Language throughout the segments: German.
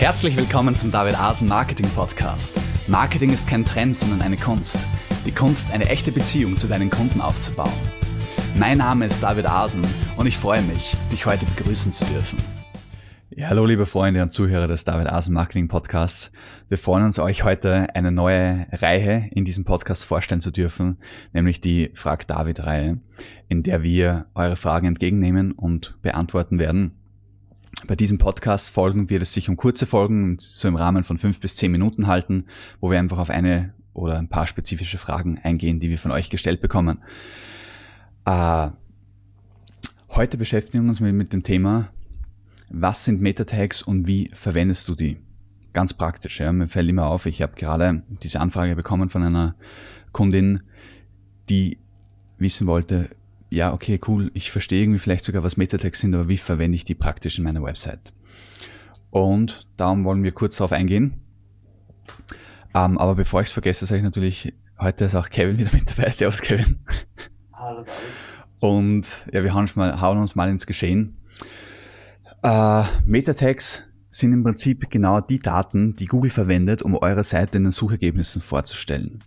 Herzlich willkommen zum David Asen Marketing Podcast. Marketing ist kein Trend, sondern eine Kunst. Die Kunst, eine echte Beziehung zu deinen Kunden aufzubauen. Mein Name ist David Asen und ich freue mich, dich heute begrüßen zu dürfen. Ja, hallo liebe Freunde und Zuhörer des David Asen Marketing Podcasts. Wir freuen uns, euch heute eine neue Reihe in diesem Podcast vorstellen zu dürfen, nämlich die Frag David Reihe, in der wir eure Fragen entgegennehmen und beantworten werden. Bei diesem Podcast folgen wird es sich um kurze Folgen, so im Rahmen von fünf bis zehn Minuten halten, wo wir einfach auf eine oder ein paar spezifische Fragen eingehen, die wir von euch gestellt bekommen. Äh, heute beschäftigen wir uns mit, mit dem Thema, was sind Meta-Tags und wie verwendest du die? Ganz praktisch, ja, mir fällt immer auf, ich habe gerade diese Anfrage bekommen von einer Kundin, die wissen wollte, ja, okay, cool, ich verstehe irgendwie vielleicht sogar, was Metatext sind, aber wie verwende ich die praktisch in meiner Website? Und darum wollen wir kurz darauf eingehen. Ähm, aber bevor ich es vergesse, sage ich natürlich, heute ist auch Kevin wieder mit dabei. Servus, Kevin. Hallo, Und ja, wir hauen, mal, hauen uns mal ins Geschehen. Äh, Metatext sind im Prinzip genau die Daten, die Google verwendet, um eure Seite in den Suchergebnissen vorzustellen.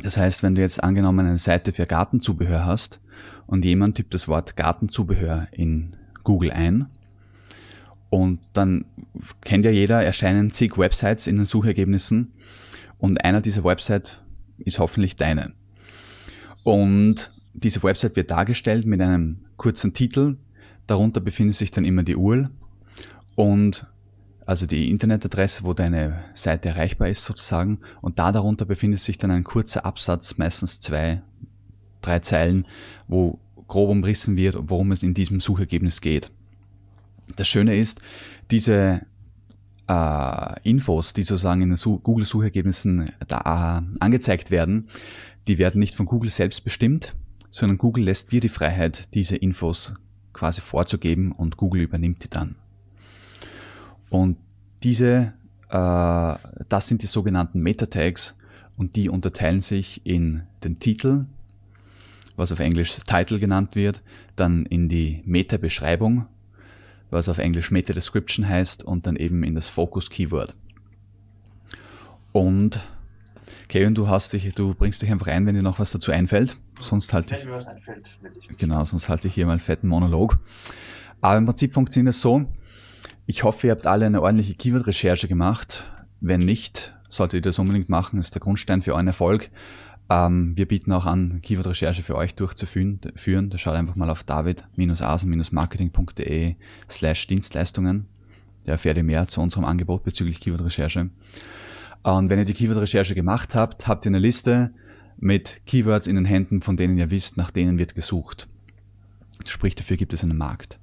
Das heißt, wenn du jetzt angenommen eine Seite für Gartenzubehör hast und jemand tippt das Wort Gartenzubehör in Google ein, und dann kennt ja jeder, erscheinen zig Websites in den Suchergebnissen und einer dieser Websites ist hoffentlich deine. Und diese Website wird dargestellt mit einem kurzen Titel, darunter befindet sich dann immer die URL und also die Internetadresse, wo deine Seite erreichbar ist sozusagen. Und da darunter befindet sich dann ein kurzer Absatz, meistens zwei, drei Zeilen, wo grob umrissen wird, worum es in diesem Suchergebnis geht. Das Schöne ist, diese äh, Infos, die sozusagen in den Google-Suchergebnissen da äh, angezeigt werden, die werden nicht von Google selbst bestimmt, sondern Google lässt dir die Freiheit, diese Infos quasi vorzugeben und Google übernimmt die dann. Und diese, äh, das sind die sogenannten Meta-Tags und die unterteilen sich in den Titel, was auf Englisch Title genannt wird, dann in die Meta-Beschreibung, was auf Englisch Meta-Description heißt und dann eben in das Focus-Keyword. Und Kevin, du hast dich, du bringst dich einfach ein, wenn dir noch was dazu einfällt. Sonst halte ich, mir einfällt, ich genau, sonst halte ich hier mal einen fetten Monolog. Aber im Prinzip funktioniert es so, ich hoffe, ihr habt alle eine ordentliche Keyword-Recherche gemacht. Wenn nicht, solltet ihr das unbedingt machen. Das ist der Grundstein für euren Erfolg. Ähm, wir bieten auch an, Keyword-Recherche für euch durchzuführen. Da schaut einfach mal auf david-asen-marketing.de slash Dienstleistungen. Da erfährt ihr mehr zu unserem Angebot bezüglich Keyword-Recherche. Äh, und wenn ihr die Keyword-Recherche gemacht habt, habt ihr eine Liste mit Keywords in den Händen, von denen ihr wisst, nach denen wird gesucht. Sprich, dafür gibt es einen Markt.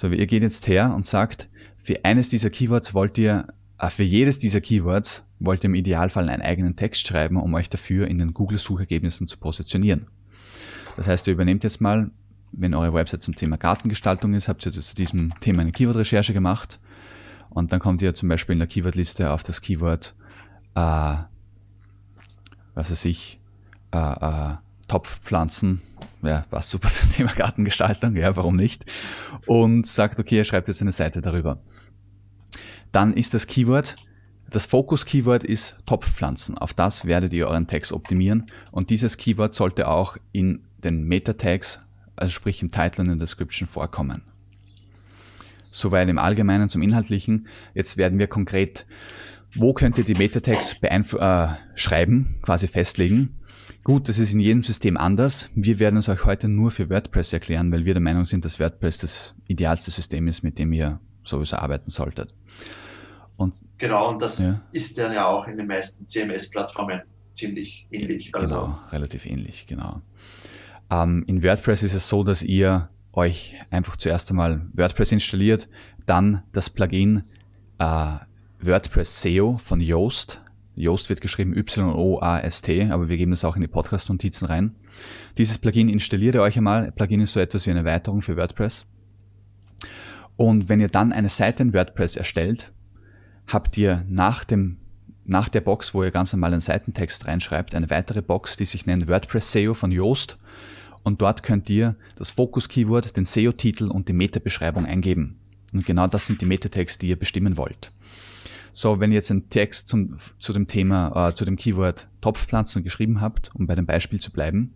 So, ihr geht jetzt her und sagt, für eines dieser Keywords wollt ihr, äh, für jedes dieser Keywords wollt ihr im Idealfall einen eigenen Text schreiben, um euch dafür in den Google-Suchergebnissen zu positionieren. Das heißt, ihr übernehmt jetzt mal, wenn eure Website zum Thema Gartengestaltung ist, habt ihr zu diesem Thema eine Keyword-Recherche gemacht und dann kommt ihr zum Beispiel in der Keyword-Liste auf das Keyword, äh, was weiß ich, äh, äh, Topfpflanzen ja, passt super zum Thema Gartengestaltung, ja, warum nicht? Und sagt, okay, er schreibt jetzt eine Seite darüber. Dann ist das Keyword, das Fokus-Keyword ist Topfpflanzen. Auf das werdet ihr euren Tags optimieren. Und dieses Keyword sollte auch in den Meta-Tags, also sprich im Title und in der Description vorkommen. Soweit im Allgemeinen zum Inhaltlichen. Jetzt werden wir konkret, wo könnt ihr die Meta-Tags äh, schreiben, quasi festlegen Gut, das ist in jedem System anders. Wir werden es euch heute nur für WordPress erklären, weil wir der Meinung sind, dass WordPress das idealste System ist, mit dem ihr sowieso arbeiten solltet. Und, genau, und das ja. ist dann ja auch in den meisten CMS-Plattformen ziemlich ähnlich. Genau, also. relativ ähnlich, genau. Ähm, in WordPress ist es so, dass ihr euch einfach zuerst einmal WordPress installiert, dann das Plugin äh, WordPress SEO von Yoast Yoast wird geschrieben Y-O-A-S-T, aber wir geben das auch in die Podcast-Notizen rein. Dieses Plugin installiert ihr euch einmal. Plugin ist so etwas wie eine Erweiterung für WordPress. Und wenn ihr dann eine Seite in WordPress erstellt, habt ihr nach dem nach der Box, wo ihr ganz normal einen Seitentext reinschreibt, eine weitere Box, die sich nennt WordPress SEO von Yoast. Und dort könnt ihr das Fokus-Keyword, den SEO-Titel und die Meta-Beschreibung eingeben. Und genau das sind die Metatext, die ihr bestimmen wollt so, wenn ihr jetzt einen Text zum, zu dem Thema, äh, zu dem Keyword Topfpflanzen geschrieben habt, um bei dem Beispiel zu bleiben,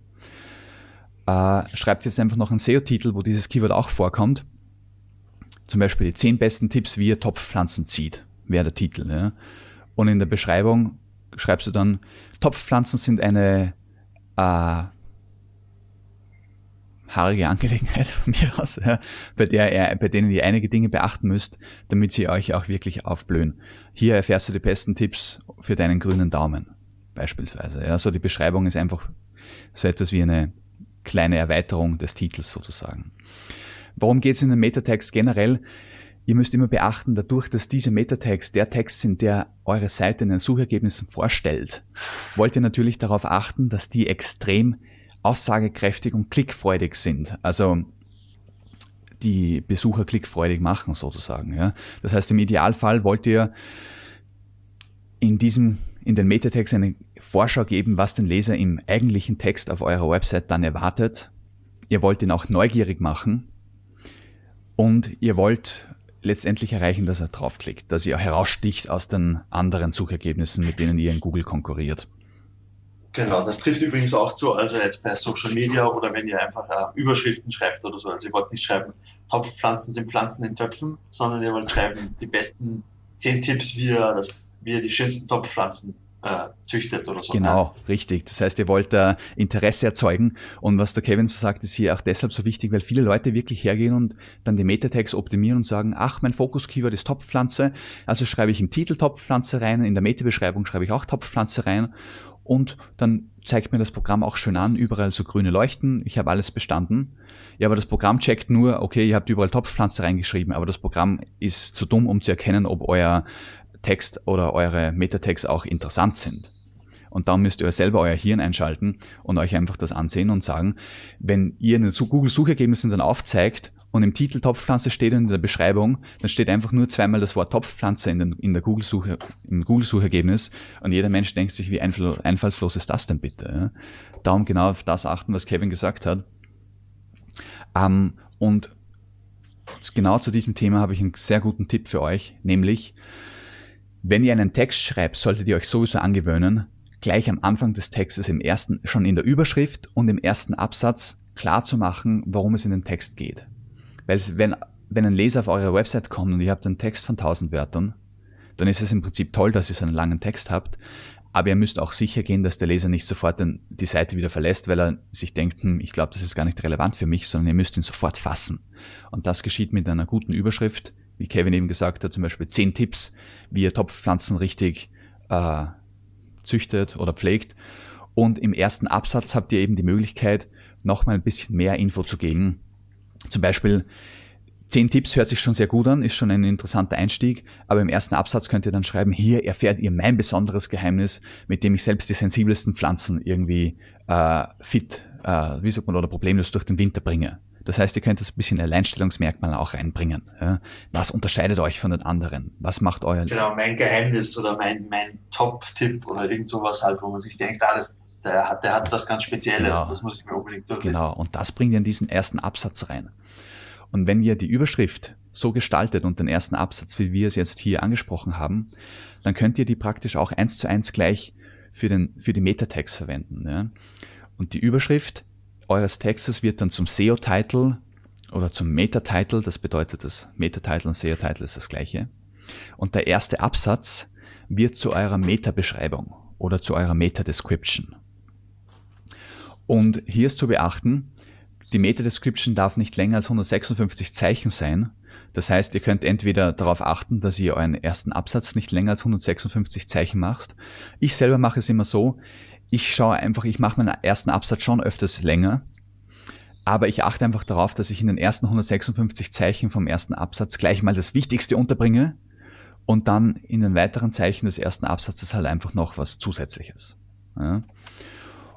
äh, schreibt jetzt einfach noch einen SEO-Titel, wo dieses Keyword auch vorkommt. Zum Beispiel die 10 besten Tipps, wie ihr Topfpflanzen zieht, wäre der Titel. Ja? Und in der Beschreibung schreibst du dann, Topfpflanzen sind eine äh, haarige Angelegenheit von mir aus, ja, bei der ihr, bei denen ihr einige Dinge beachten müsst, damit sie euch auch wirklich aufblühen. Hier erfährst du die besten Tipps für deinen grünen Daumen, beispielsweise. Ja, so die Beschreibung ist einfach so etwas wie eine kleine Erweiterung des Titels sozusagen. Worum geht es in den Metatext generell? Ihr müsst immer beachten, dadurch, dass diese Metatext der Text sind, der eure Seite in den Suchergebnissen vorstellt, wollt ihr natürlich darauf achten, dass die extrem aussagekräftig und klickfreudig sind. Also die Besucher klickfreudig machen sozusagen. Ja. Das heißt, im Idealfall wollt ihr in diesem in den Metatext eine Vorschau geben, was den Leser im eigentlichen Text auf eurer Website dann erwartet. Ihr wollt ihn auch neugierig machen und ihr wollt letztendlich erreichen, dass er draufklickt, dass ihr heraussticht aus den anderen Suchergebnissen, mit denen ihr in Google konkurriert. Genau, das trifft übrigens auch zu, also jetzt bei Social Media oder wenn ihr einfach äh, Überschriften schreibt oder so. Also ihr wollt nicht schreiben, Topfpflanzen sind Pflanzen in Töpfen, sondern ihr wollt schreiben, die besten zehn Tipps, wie ihr, das, wie ihr die schönsten Topfpflanzen äh, züchtet oder so. Ne? Genau, richtig. Das heißt, ihr wollt äh, Interesse erzeugen. Und was der Kevin so sagt, ist hier auch deshalb so wichtig, weil viele Leute wirklich hergehen und dann die Metatext optimieren und sagen, ach, mein Fokus-Keyword ist Topfpflanze. Also schreibe ich im Titel Topfpflanze rein, in der Metabeschreibung schreibe ich auch Topfpflanze rein und dann zeigt mir das Programm auch schön an, überall so grüne Leuchten, ich habe alles bestanden. Ja, aber das Programm checkt nur, okay, ihr habt überall Topfpflanze reingeschrieben, aber das Programm ist zu dumm, um zu erkennen, ob euer Text oder eure Metatext auch interessant sind. Und dann müsst ihr selber euer Hirn einschalten und euch einfach das ansehen und sagen, wenn ihr in den google suchergebnissen dann aufzeigt und im Titel Topfpflanze steht und in der Beschreibung, dann steht einfach nur zweimal das Wort Topfpflanze in, den, in der Google-Suche, im Google-Suchergebnis und jeder Mensch denkt sich, wie einfallslos ist das denn bitte? Ja? Darum genau auf das achten, was Kevin gesagt hat. Ähm, und genau zu diesem Thema habe ich einen sehr guten Tipp für euch, nämlich, wenn ihr einen Text schreibt, solltet ihr euch sowieso angewöhnen, gleich am Anfang des Textes im ersten, schon in der Überschrift und im ersten Absatz klar zu machen, worum es in dem Text geht. Weil wenn, wenn ein Leser auf eure Website kommt und ihr habt einen Text von 1000 Wörtern, dann ist es im Prinzip toll, dass ihr so einen langen Text habt, aber ihr müsst auch sicher gehen, dass der Leser nicht sofort die Seite wieder verlässt, weil er sich denkt, hm, ich glaube, das ist gar nicht relevant für mich, sondern ihr müsst ihn sofort fassen. Und das geschieht mit einer guten Überschrift, wie Kevin eben gesagt hat, zum Beispiel 10 Tipps, wie ihr Topfpflanzen richtig äh, züchtet oder pflegt. Und im ersten Absatz habt ihr eben die Möglichkeit, nochmal ein bisschen mehr Info zu geben, zum Beispiel Zehn Tipps hört sich schon sehr gut an, ist schon ein interessanter Einstieg, aber im ersten Absatz könnt ihr dann schreiben, hier erfährt ihr mein besonderes Geheimnis, mit dem ich selbst die sensibelsten Pflanzen irgendwie äh, fit, äh, wie sagt man, oder problemlos durch den Winter bringe. Das heißt, ihr könnt das ein bisschen Alleinstellungsmerkmal auch reinbringen. Ja? Was unterscheidet euch von den anderen? Was macht euer... Genau, mein Geheimnis oder mein, mein Top-Tipp oder irgend sowas halt, wo man sich denkt, ah, der, hat, der hat was ganz Spezielles, genau. das muss ich mir unbedingt durchlesen. Genau, und das bringt ihr in diesen ersten Absatz rein. Und wenn ihr die Überschrift so gestaltet und den ersten Absatz, wie wir es jetzt hier angesprochen haben, dann könnt ihr die praktisch auch eins zu eins gleich für, den, für die Metatext verwenden. Ja? Und die Überschrift Eures Textes wird dann zum SEO-Title oder zum Meta-Title, das bedeutet das Meta-Title und SEO-Title ist das gleiche. Und der erste Absatz wird zu eurer Meta-Beschreibung oder zu eurer Meta-Description. Und hier ist zu beachten, die Meta-Description darf nicht länger als 156 Zeichen sein. Das heißt, ihr könnt entweder darauf achten, dass ihr euren ersten Absatz nicht länger als 156 Zeichen macht. Ich selber mache es immer so, ich schaue einfach, ich mache meinen ersten Absatz schon öfters länger, aber ich achte einfach darauf, dass ich in den ersten 156 Zeichen vom ersten Absatz gleich mal das Wichtigste unterbringe und dann in den weiteren Zeichen des ersten Absatzes halt einfach noch was Zusätzliches. Ja.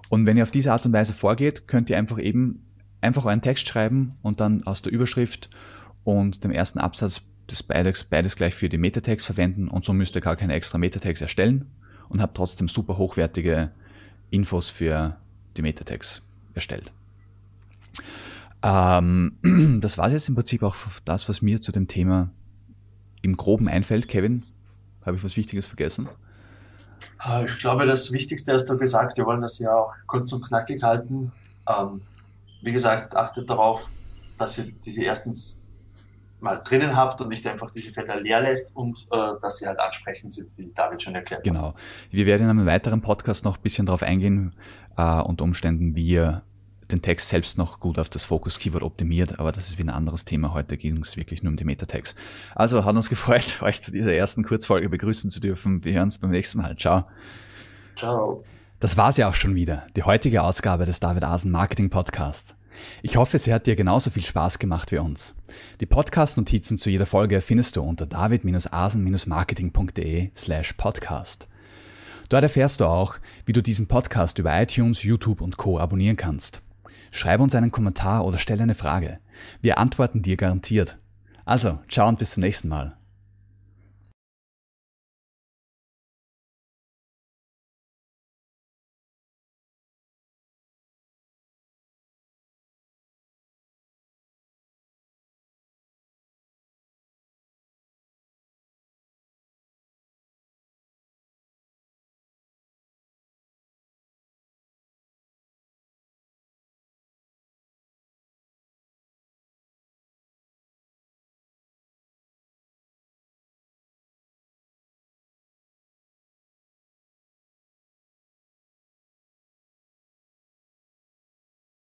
Und wenn ihr auf diese Art und Weise vorgeht, könnt ihr einfach eben einfach euren Text schreiben und dann aus der Überschrift und dem ersten Absatz des beides, beides gleich für die Metatext verwenden und so müsst ihr gar keine extra Metatext erstellen und habt trotzdem super hochwertige Infos für die Metatags erstellt. Ähm, das war es jetzt im Prinzip auch das, was mir zu dem Thema im Groben einfällt. Kevin, habe ich was Wichtiges vergessen? Äh, ich glaube, das Wichtigste hast du gesagt. Wir wollen das ja auch kurz und knackig halten. Ähm, wie gesagt, achtet darauf, dass ihr diese erstens mal drinnen habt und nicht einfach diese Felder leer lässt und äh, dass sie halt ansprechend sind, wie David schon erklärt hat. Genau. Wir werden in einem weiteren Podcast noch ein bisschen darauf eingehen äh, und Umständen, wie ihr den Text selbst noch gut auf das Fokus-Keyword optimiert, aber das ist wie ein anderes Thema. Heute ging es wirklich nur um die Meta-Tags. Also hat uns gefreut, euch zu dieser ersten Kurzfolge begrüßen zu dürfen. Wir hören uns beim nächsten Mal. Ciao. Ciao. Das war's ja auch schon wieder, die heutige Ausgabe des David Asen Marketing Podcasts. Ich hoffe, sie hat dir genauso viel Spaß gemacht wie uns. Die Podcast-Notizen zu jeder Folge findest du unter david-asen-marketing.de slash podcast. Dort erfährst du auch, wie du diesen Podcast über iTunes, YouTube und Co. abonnieren kannst. Schreib uns einen Kommentar oder stell eine Frage. Wir antworten dir garantiert. Also, ciao und bis zum nächsten Mal.